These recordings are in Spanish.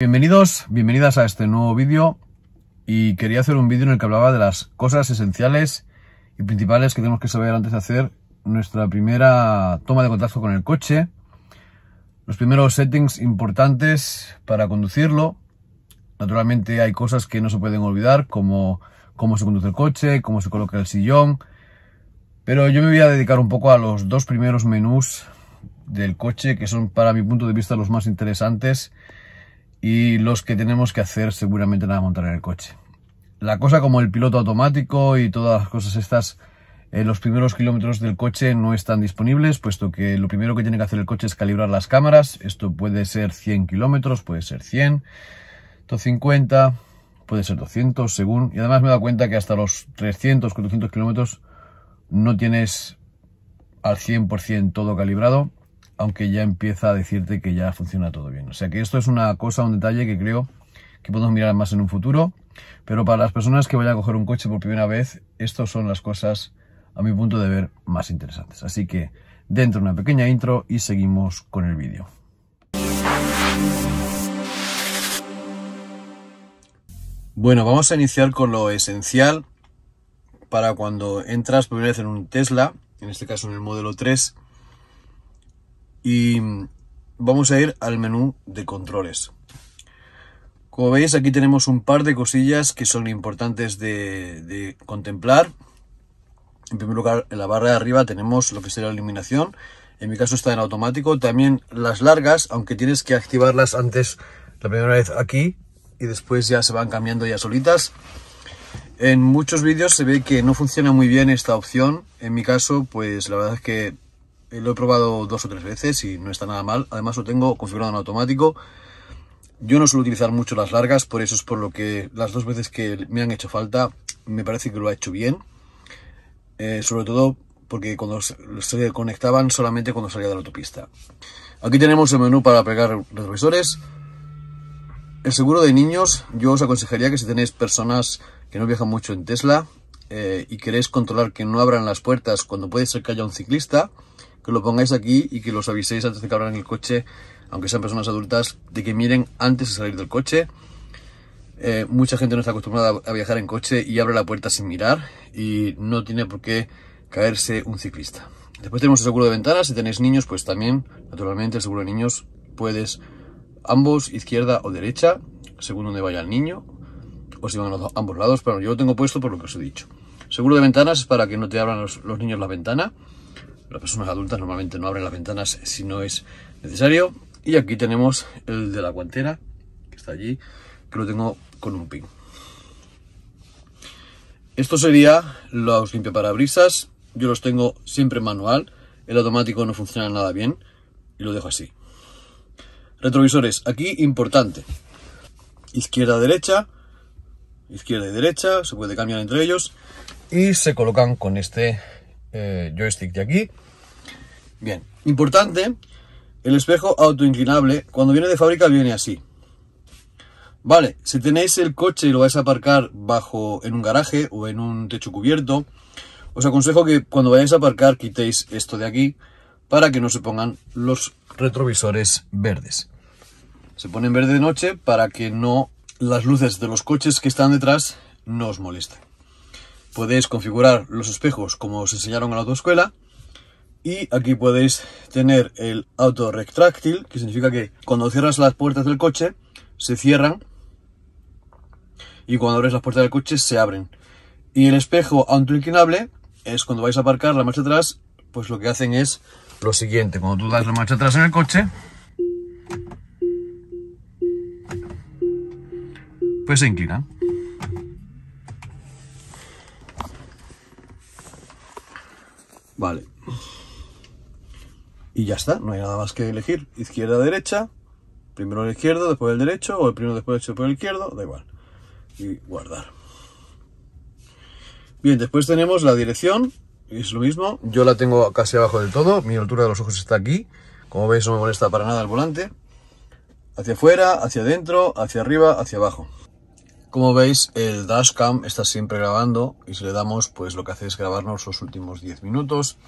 Bienvenidos, bienvenidas a este nuevo vídeo y quería hacer un vídeo en el que hablaba de las cosas esenciales y principales que tenemos que saber antes de hacer nuestra primera toma de contacto con el coche, los primeros settings importantes para conducirlo. Naturalmente hay cosas que no se pueden olvidar como cómo se conduce el coche, cómo se coloca el sillón, pero yo me voy a dedicar un poco a los dos primeros menús del coche que son para mi punto de vista los más interesantes y los que tenemos que hacer seguramente nada montar en el coche. La cosa como el piloto automático y todas las cosas estas, en eh, los primeros kilómetros del coche no están disponibles, puesto que lo primero que tiene que hacer el coche es calibrar las cámaras. Esto puede ser 100 kilómetros, puede ser 100, 250 puede ser 200, según. Y además me he dado cuenta que hasta los 300, 400 kilómetros no tienes al 100% todo calibrado aunque ya empieza a decirte que ya funciona todo bien. O sea que esto es una cosa, un detalle que creo que podemos mirar más en un futuro, pero para las personas que vayan a coger un coche por primera vez, estas son las cosas, a mi punto de ver, más interesantes. Así que dentro de una pequeña intro y seguimos con el vídeo. Bueno, vamos a iniciar con lo esencial para cuando entras por primera vez en un Tesla, en este caso en el modelo 3, y vamos a ir al menú de controles. Como veis aquí tenemos un par de cosillas que son importantes de, contemplar. En primer lugar, en la barra de arriba tenemos lo que sería la iluminación. En mi caso está en automático. También las largas, aunque tienes que activarlas antes la primera vez aquí y después ya se van cambiando ya solitas. En muchos vídeos se ve que no funciona muy bien esta opción. En mi caso, pues la verdad es que eh, lo he probado dos o tres veces y no está nada mal. Además lo tengo configurado en automático. Yo no suelo utilizar mucho las largas, por eso es por lo que las dos veces que me han hecho falta, me parece que lo ha hecho bien. Eh, sobre todo porque cuando se conectaban solamente cuando salía de la autopista. Aquí tenemos el menú para pegar los retrovisores. El seguro de niños, yo os aconsejaría que si tenéis personas que no viajan mucho en Tesla eh, y queréis controlar que no abran las puertas cuando puede ser que haya un ciclista, que lo pongáis aquí y que los aviséis antes de que abran el coche, aunque sean personas adultas, de que miren antes de salir del coche. Eh, mucha gente no está acostumbrada a viajar en coche y abre la puerta sin mirar y no tiene por qué caerse un ciclista. Después tenemos el seguro de ventanas, si tenéis niños, pues también, naturalmente, el seguro de niños puedes ambos, izquierda o derecha, según donde vaya el niño, o si van a ambos lados, pero yo lo tengo puesto por lo que os he dicho. Seguro de ventanas es para que no te abran los niños la ventana. Las personas adultas normalmente no abren las ventanas si no es necesario. Y aquí tenemos el de la guantera, que está allí, que lo tengo con un pin. Esto sería los limpiaparabrisas. Yo los tengo siempre manual. El automático no funciona nada bien y lo dejo así. Retrovisores, aquí importante. Izquierda, derecha. Izquierda y derecha, se puede cambiar entre ellos. Y se colocan con este eh, joystick de aquí. Bien, importante, el espejo autoinclinable, cuando viene de fábrica viene así. Vale, si tenéis el coche y lo vais a aparcar bajo en un garaje o en un techo cubierto, os aconsejo que cuando vayáis a aparcar quitéis esto de aquí para que no se pongan los retrovisores verdes. Se ponen verde de noche para que no las luces de los coches que están detrás no os molesten podéis configurar los espejos como os enseñaron en la autoescuela. Y aquí podéis tener el auto retráctil, que significa que cuando cierras las puertas del coche, se cierran. Y cuando abres las puertas del coche, se abren. Y el espejo autoinclinable es cuando vais a aparcar la marcha atrás, pues lo que hacen es lo siguiente. Cuando tú das la marcha atrás en el coche, pues se inclina. Vale. Y ya está, no hay nada más que elegir. Izquierda, derecha, primero el izquierdo, después el derecho, o el primero después el derecho, después el izquierdo, da igual. Y guardar. Bien, después tenemos la dirección, es lo mismo. Yo la tengo casi abajo del todo, mi altura de los ojos está aquí. Como veis no me molesta para nada el volante. Hacia afuera, hacia adentro, hacia arriba, hacia abajo. Como veis, el dashcam está siempre grabando y si le damos, pues lo que hace es grabarnos los últimos 10 minutos.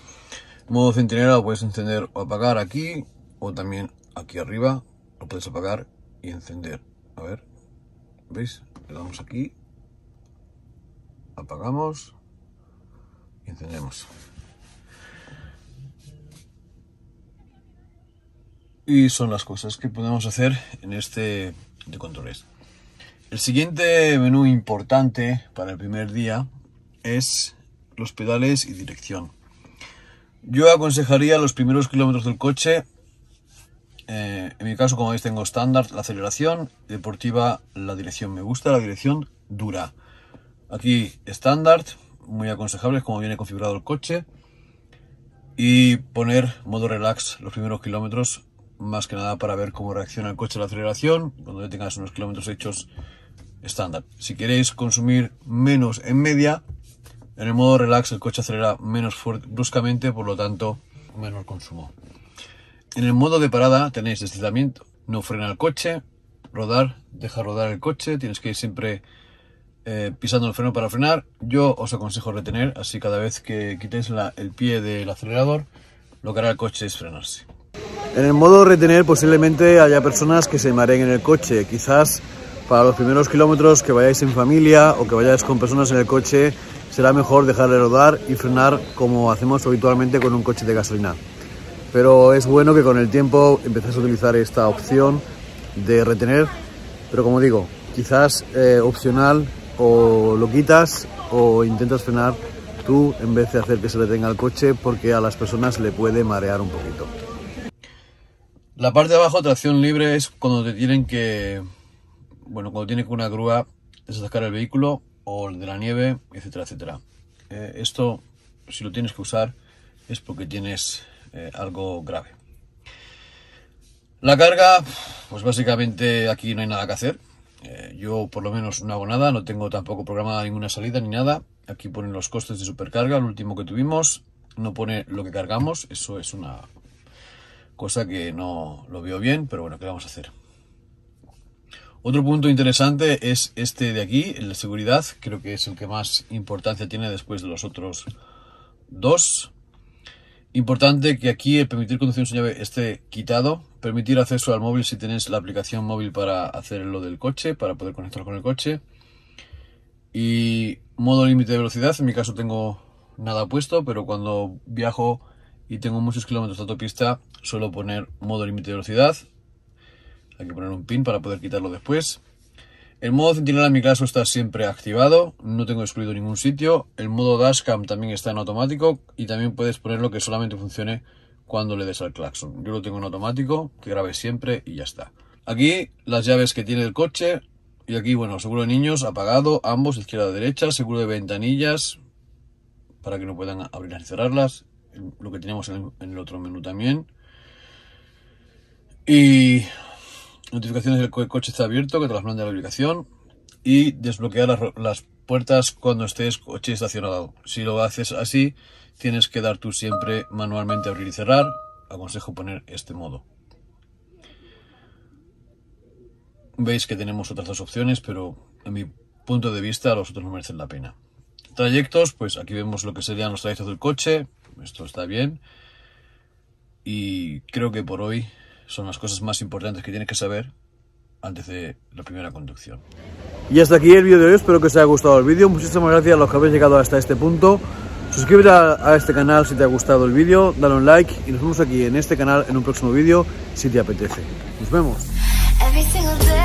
Modo centinela lo puedes encender o apagar aquí o también aquí arriba. Lo puedes apagar y encender. A ver, ¿veis? Le damos aquí, apagamos y encendemos. Y son las cosas que podemos hacer en este de controles. El siguiente menú importante para el primer día es los pedales y dirección. Yo aconsejaría los primeros kilómetros del coche, eh, en mi caso como veis tengo estándar la aceleración, deportiva la dirección, me gusta la dirección dura. Aquí estándar, muy aconsejable es como viene configurado el coche y poner modo relax los primeros kilómetros más que nada para ver cómo reacciona el coche a la aceleración, cuando ya tengas unos kilómetros hechos estándar. Si queréis consumir menos en media, en el modo relax el coche acelera menos bruscamente, por lo tanto, menor consumo. En el modo de parada tenéis deslizamiento, no frena el coche, rodar, deja rodar el coche, tienes que ir siempre eh, pisando el freno para frenar. Yo os aconsejo retener, así cada vez que quitéis el pie del acelerador, lo que hará el coche es frenarse. En el modo retener posiblemente haya personas que se mareen en el coche, quizás para los primeros kilómetros que vayáis en familia o que vayáis con personas en el coche, será mejor dejar de rodar y frenar como hacemos habitualmente con un coche de gasolina. Pero es bueno que con el tiempo empecéis a utilizar esta opción de retener, pero como digo, quizás eh, opcional o lo quitas o intentas frenar tú en vez de hacer que se retenga el coche porque a las personas le puede marear un poquito. La parte de abajo, tracción libre, es cuando te tienen que bueno, cuando tiene que una grúa es el vehículo o el de la nieve, etcétera, etcétera. Eh, esto, si lo tienes que usar, es porque tienes eh, algo grave. La carga, pues básicamente aquí no hay nada que hacer. Eh, yo por lo menos no hago nada, no tengo tampoco programada ninguna salida ni nada. Aquí ponen los costes de supercarga, el último que tuvimos. No pone lo que cargamos, eso es una cosa que no lo veo bien, pero bueno, ¿qué vamos a hacer? Otro punto interesante es este de aquí, la seguridad. Creo que es el que más importancia tiene después de los otros dos. Importante que aquí el eh, permitir conducción sin llave esté quitado. Permitir acceso al móvil si tenéis la aplicación móvil para hacer lo del coche, para poder conectar con el coche. Y modo límite de velocidad. En mi caso tengo nada puesto, pero cuando viajo y tengo muchos kilómetros de autopista, suelo poner modo límite de velocidad. Hay que poner un pin para poder quitarlo después. El modo centinela en mi caso está siempre activado, no tengo excluido ningún sitio. El modo dashcam también está en automático y también puedes ponerlo que solamente funcione cuando le des al claxon. Yo lo tengo en automático, que grabe siempre y ya está. Aquí las llaves que tiene el coche y aquí, bueno, seguro de niños apagado, ambos, izquierda derecha, seguro de ventanillas para que no puedan abrir y cerrarlas, lo que tenemos en el otro menú también. Y notificaciones del el coche está abierto, que te las mande la ubicación y desbloquear las, puertas cuando estés coche estacionado. Si lo haces así, tienes que dar tú siempre manualmente abrir y cerrar. Aconsejo poner este modo. Veis que tenemos otras dos opciones, pero en mi punto de vista los otros no merecen la pena. Trayectos, pues aquí vemos lo que serían los trayectos del coche. Esto está bien. Y creo que por hoy son las cosas más importantes que tienes que saber antes de la primera conducción. Y hasta aquí el vídeo de hoy, espero que os haya gustado el vídeo, muchísimas gracias a los que habéis llegado hasta este punto, suscríbete a, este canal si te ha gustado el vídeo, dale un like y nos vemos aquí en este canal en un próximo vídeo si te apetece. Nos vemos.